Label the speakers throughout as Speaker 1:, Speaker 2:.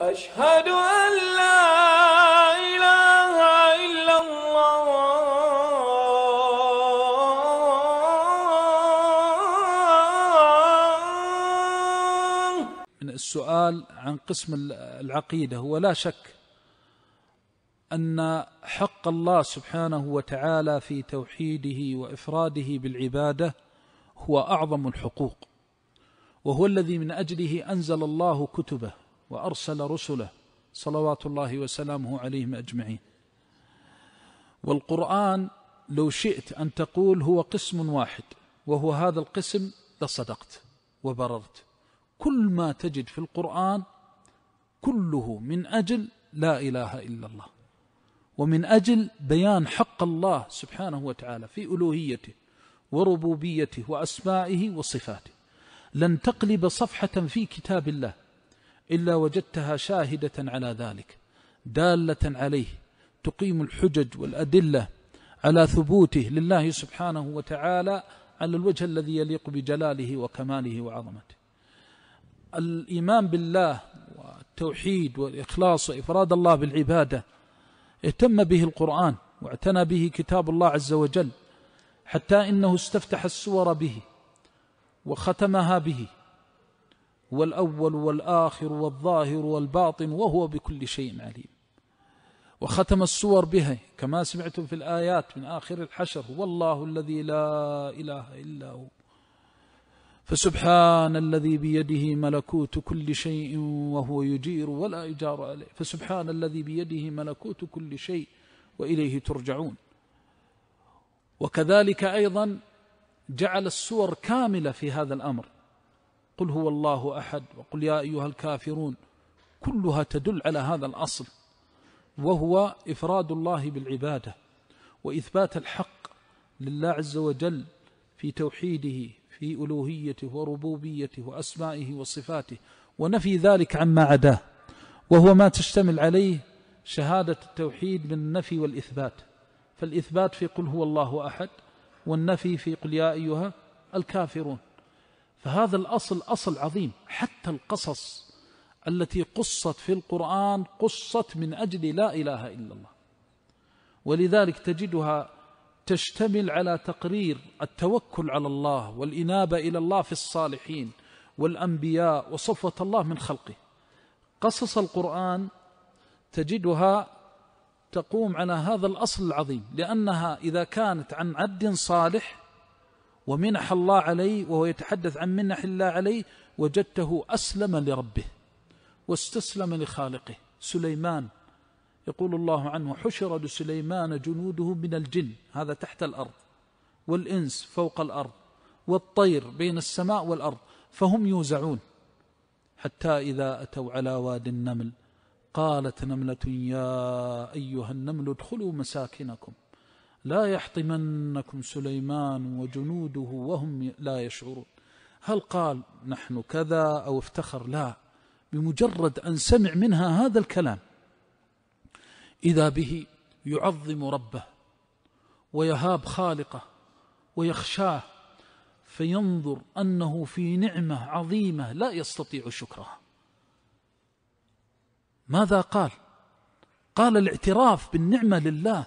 Speaker 1: أشهد أن لا إله إلا الله من السؤال عن قسم العقيدة هو لا شك أن حق الله سبحانه وتعالى في توحيده وإفراده بالعبادة هو أعظم الحقوق وهو الذي من أجله أنزل الله كتبه وأرسل رسله صلوات الله وسلامه عليهم أجمعين والقرآن لو شئت أن تقول هو قسم واحد وهو هذا القسم لصدقت وبررت كل ما تجد في القرآن كله من أجل لا إله إلا الله ومن أجل بيان حق الله سبحانه وتعالى في ألوهيته وربوبيته وأسمائه وصفاته لن تقلب صفحة في كتاب الله إلا وجدتها شاهدة على ذلك دالة عليه تقيم الحجج والأدلة على ثبوته لله سبحانه وتعالى على الوجه الذي يليق بجلاله وكماله وعظمته الإيمان بالله والتوحيد والإخلاص وإفراد الله بالعبادة اهتم به القرآن واعتنى به كتاب الله عز وجل حتى إنه استفتح السور به وختمها به هو الأول والآخر والظاهر والباطن وهو بكل شيء عليم وختم السور بها كما سمعتم في الآيات من آخر الحشر هو الله الذي لا إله إلا هو فسبحان الذي بيده ملكوت كل شيء وهو يجير ولا يجار عليه فسبحان الذي بيده ملكوت كل شيء وإليه ترجعون وكذلك أيضا جعل السور كاملة في هذا الأمر قل هو الله أحد وقل يا أيها الكافرون كلها تدل على هذا الأصل وهو إفراد الله بالعبادة وإثبات الحق لله عز وجل في توحيده في ألوهيته وربوبيته وأسمائه وصفاته ونفي ذلك عما عداه وهو ما تشتمل عليه شهادة التوحيد من النفي والإثبات فالإثبات في قل هو الله أحد والنفي في قل يا أيها الكافرون فهذا الأصل أصل عظيم حتى القصص التي قصت في القرآن قصت من أجل لا إله إلا الله ولذلك تجدها تشتمل على تقرير التوكل على الله والإنابة إلى الله في الصالحين والأنبياء وصفوة الله من خلقه قصص القرآن تجدها تقوم على هذا الأصل العظيم لأنها إذا كانت عن عبد صالح ومنح الله عليه وهو يتحدث عن منح الله عليه وجدته أسلم لربه واستسلم لخالقه سليمان يقول الله عنه حشر لسليمان جنوده من الجن هذا تحت الأرض والإنس فوق الأرض والطير بين السماء والأرض فهم يوزعون حتى إذا أتوا على واد النمل قالت نملة يا أيها النمل ادخلوا مساكنكم لا يحطمنكم سليمان وجنوده وهم لا يشعرون هل قال نحن كذا أو افتخر لا بمجرد أن سمع منها هذا الكلام إذا به يعظم ربه ويهاب خالقه ويخشاه فينظر أنه في نعمة عظيمة لا يستطيع شكرها ماذا قال؟ قال الاعتراف بالنعمة لله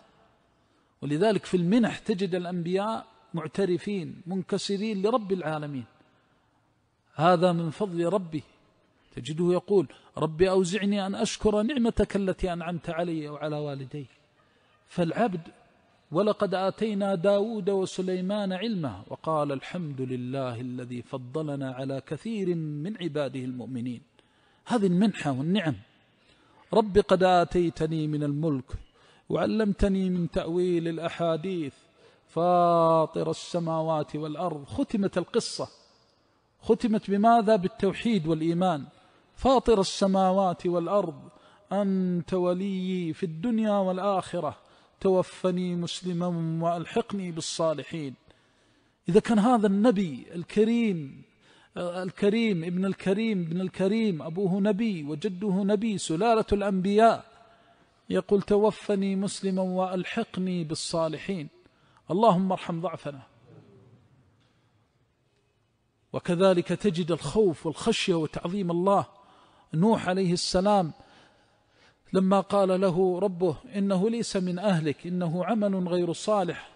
Speaker 1: ولذلك في المنح تجد الأنبياء معترفين منكسرين لرب العالمين هذا من فضل ربي تجده يقول ربي أوزعني أن أشكر نعمتك التي أنعمت علي وعلى والدي فالعبد ولقد آتينا داود وسليمان علما وقال الحمد لله الذي فضلنا على كثير من عباده المؤمنين هذه المنحة والنعم ربي قد آتيتني من الملك وعلمتني من تأويل الأحاديث فاطر السماوات والأرض ختمت القصة ختمت بماذا بالتوحيد والإيمان فاطر السماوات والأرض أنت وليي في الدنيا والآخرة توفني مسلما وألحقني بالصالحين إذا كان هذا النبي الكريم الكريم ابن الكريم ابن الكريم أبوه نبي وجده نبي سلالة الأنبياء يقول توفني مسلما والحقني بالصالحين اللهم ارحم ضعفنا وكذلك تجد الخوف والخشيه وتعظيم الله نوح عليه السلام لما قال له ربه انه ليس من اهلك انه عمل غير صالح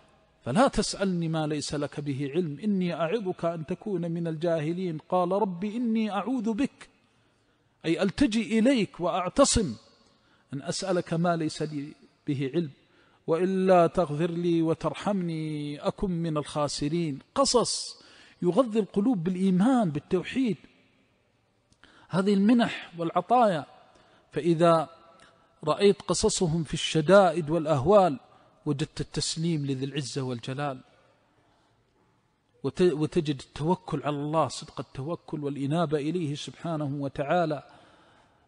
Speaker 1: فلا تسالني ما ليس لك به علم اني اعظك ان تكون من الجاهلين قال ربي اني اعوذ بك اي التجي اليك واعتصم أن أسألك ما ليس لي به علم وإلا تغفر لي وترحمني أكن من الخاسرين قصص يغذي القلوب بالإيمان بالتوحيد هذه المنح والعطايا فإذا رأيت قصصهم في الشدائد والأهوال وجدت التسليم لذي العزة والجلال وتجد التوكل على الله صدق التوكل والإنابة إليه سبحانه وتعالى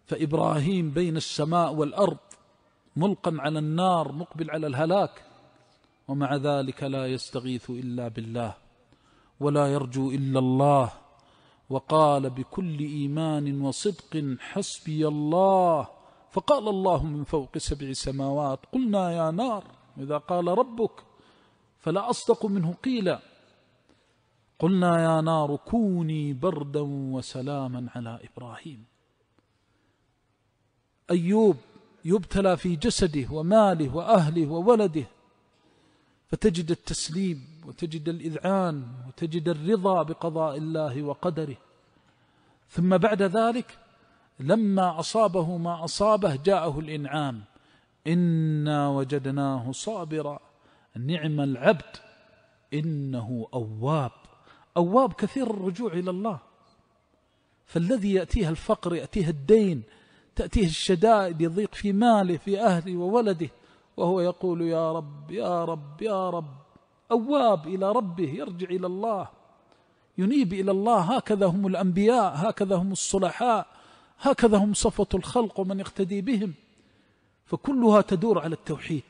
Speaker 1: فإبراهيم بين السماء والأرض ملقا على النار مقبل على الهلاك ومع ذلك لا يستغيث إلا بالله ولا يرجو إلا الله وقال بكل إيمان وصدق حسبي الله فقال الله من فوق سبع سماوات قلنا يا نار إذا قال ربك فلا أصدق منه قيلا قلنا يا نار كوني بردا وسلاما على إبراهيم أيوب يبتلى في جسده وماله وأهله وولده فتجد التسليم وتجد الإذعان وتجد الرضا بقضاء الله وقدره ثم بعد ذلك لما أصابه ما أصابه جاءه الإنعام إنا وجدناه صابرا نعم العبد إنه أواب أواب كثير الرجوع إلى الله فالذي يأتيه الفقر يأتيه الدين تأتيه الشدائد يضيق في ماله في أهله وولده وهو يقول يا رب يا رب يا رب أواب إلى ربه يرجع إلى الله ينيب إلى الله هكذا هم الأنبياء هكذا هم الصلحاء هكذا هم صفوة الخلق ومن يقتدي بهم فكلها تدور على التوحيد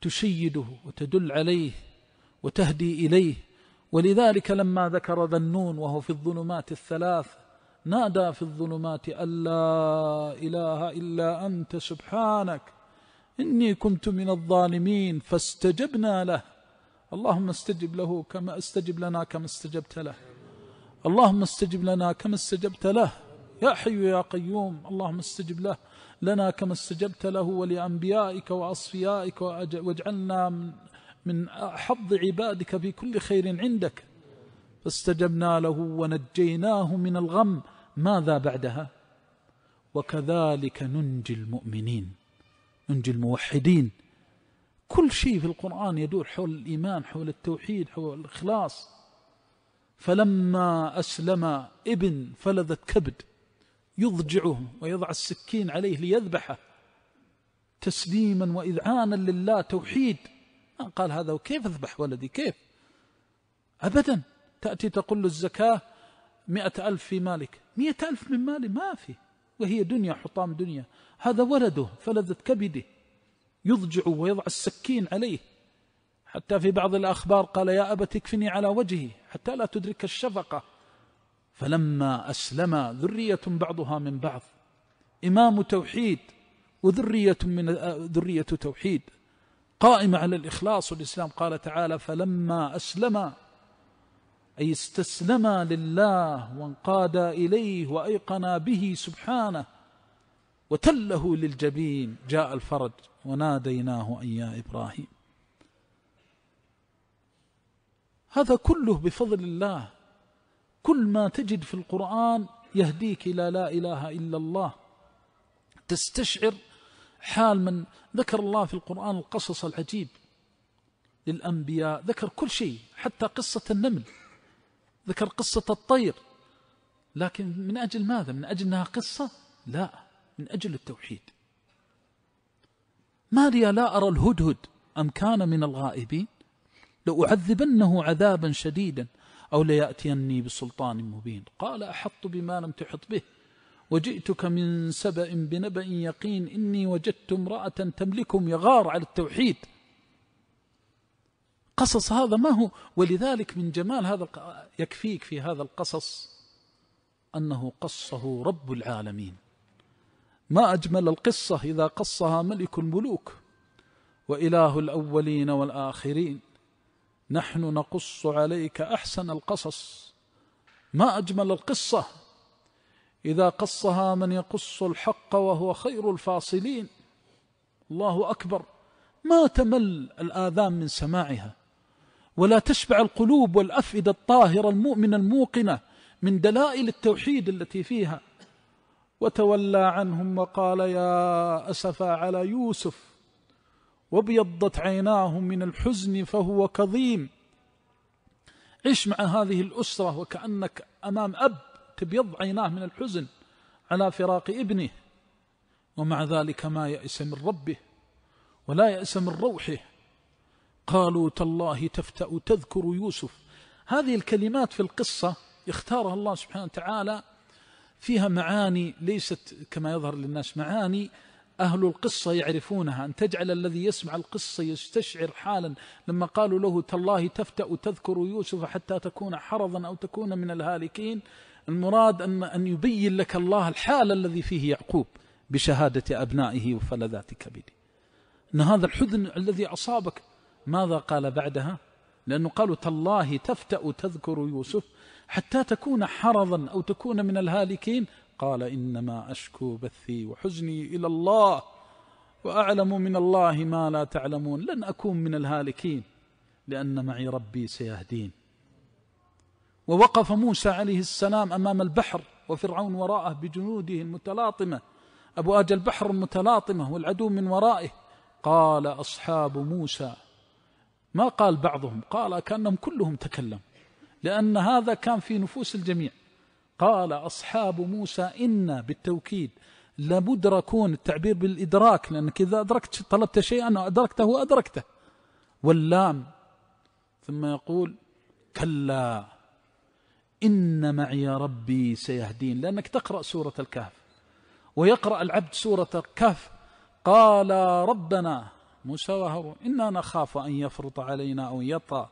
Speaker 1: تشيده وتدل عليه وتهدي إليه ولذلك لما ذكر ذنون وهو في الظلمات الثلاث نادى في الظلمات أن لا إله إلا أنت سبحانك إني كنت من الظالمين فاستجبنا له اللهم استجب له كما استجب لنا كما استجبت له اللهم استجب لنا كما استجبت له يا حي يا قيوم اللهم استجب له لنا كما استجبت له ولأنبيائك وأصفيائك واجعلنا من حظ عبادك في كل خير عندك فاستجبنا له ونجيناه من الغم ماذا بعدها وكذلك ننجي المؤمنين ننجي الموحدين كل شيء في القرآن يدور حول الإيمان حول التوحيد حول الإخلاص فلما أسلم ابن فلذة كبد يضجعه ويضع السكين عليه ليذبحه تسليما وإذعانا لله توحيد قال هذا وكيف أذبح ولدي كيف أبدا تأتي تقول الزكاة مئة ألف في مالك مئة ألف من مالي ما في وهي دنيا حطام دنيا هذا ولده فلذة كبده يضجع ويضع السكين عليه حتى في بعض الأخبار قال يا أبت اكفني على وجهي حتى لا تدرك الشفقة فلما أسلم ذرية بعضها من بعض إمام توحيد وذرية من ذرية توحيد قائمة على الإخلاص والإسلام قال تعالى فلما أسلم أي استسلما لله وانقادا إليه وأيقنا به سبحانه وتله للجبين جاء الفرج وناديناه أن يا إبراهيم هذا كله بفضل الله كل ما تجد في القرآن يهديك إلى لا إله إلا الله تستشعر حال من ذكر الله في القرآن القصص العجيب للأنبياء ذكر كل شيء حتى قصة النمل ذكر قصة الطير لكن من أجل ماذا؟ من أجل أنها قصة؟ لا من أجل التوحيد ما لي لا أرى الهدهد أم كان من الغائبين لأعذبنه عذابا شديدا أو ليأتيني بسلطان مبين قال أحط بما لم تحط به وجئتك من سبأ بنبأ يقين إني وجدت امرأة تملكم يغار على التوحيد قصص هذا ما هو ولذلك من جمال هذا يكفيك في هذا القصص أنه قصه رب العالمين ما أجمل القصة إذا قصها ملك الملوك وإله الأولين والآخرين نحن نقص عليك أحسن القصص ما أجمل القصة إذا قصها من يقص الحق وهو خير الفاصلين الله أكبر ما تمل الآذان من سماعها ولا تشبع القلوب والأفئدة الطاهرة المؤمنة الموقنة من دلائل التوحيد التي فيها وتولى عنهم وقال يا أسفا على يوسف وابيضت عيناه من الحزن فهو كظيم عش مع هذه الأسرة وكأنك أمام أب تبيض عيناه من الحزن على فراق ابنه ومع ذلك ما يأس من ربه ولا يأس من روحه قالوا تالله تفتأ تذكر يوسف هذه الكلمات في القصة اختارها الله سبحانه وتعالى فيها معاني ليست كما يظهر للناس معاني أهل القصة يعرفونها أن تجعل الذي يسمع القصة يستشعر حالا لما قالوا له تالله تفتأ تذكر يوسف حتى تكون حرضا أو تكون من الهالكين المراد أن, أن يبين لك الله الحال الذي فيه يعقوب بشهادة أبنائه وفلذات كبده أن هذا الحزن الذي أصابك ماذا قال بعدها لأنه قالوا تالله تفتأ تذكر يوسف حتى تكون حرضا أو تكون من الهالكين قال إنما أشكو بثي وحزني إلى الله وأعلم من الله ما لا تعلمون لن أكون من الهالكين لأن معي ربي سيهدين ووقف موسى عليه السلام أمام البحر وفرعون وراءه بجنوده المتلاطمة أبواج البحر المتلاطمة والعدو من ورائه قال أصحاب موسى ما قال بعضهم قال كأنهم كلهم تكلم لأن هذا كان في نفوس الجميع قال أصحاب موسى إنا بالتوكيد لمدركون التعبير بالإدراك لأنك إذا أدركت طلبت شيئا أدركته أدركته واللام ثم يقول كلا إن معي ربي سيهدين لأنك تقرأ سورة الكهف ويقرأ العبد سورة الكهف قال ربنا موسى وهارون إنا نخاف أن يفرط علينا أو يطغى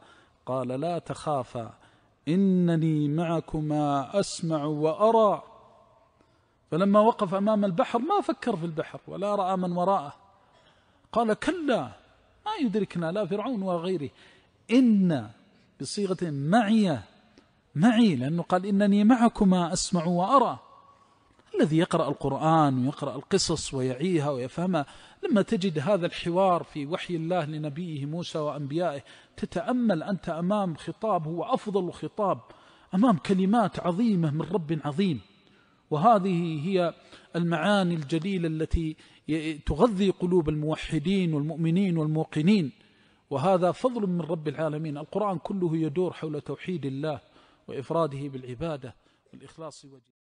Speaker 1: قال لا تخافا إنني معكما أسمع وأرى فلما وقف أمام البحر ما فكر في البحر ولا رأى من وراءه قال كلا ما يدركنا لا فرعون وغيره إن بصيغة معي معي لأنه قال إنني معكما أسمع وأرى الذي يقرأ القرآن ويقرأ القصص ويعيها ويفهمها لما تجد هذا الحوار في وحي الله لنبيه موسى وأنبيائه تتأمل أنت أمام خطاب هو أفضل خطاب أمام كلمات عظيمة من رب عظيم وهذه هي المعاني الجليلة التي تغذي قلوب الموحدين والمؤمنين والموقنين وهذا فضل من رب العالمين القرآن كله يدور حول توحيد الله وإفراده بالعبادة والإخلاص وجه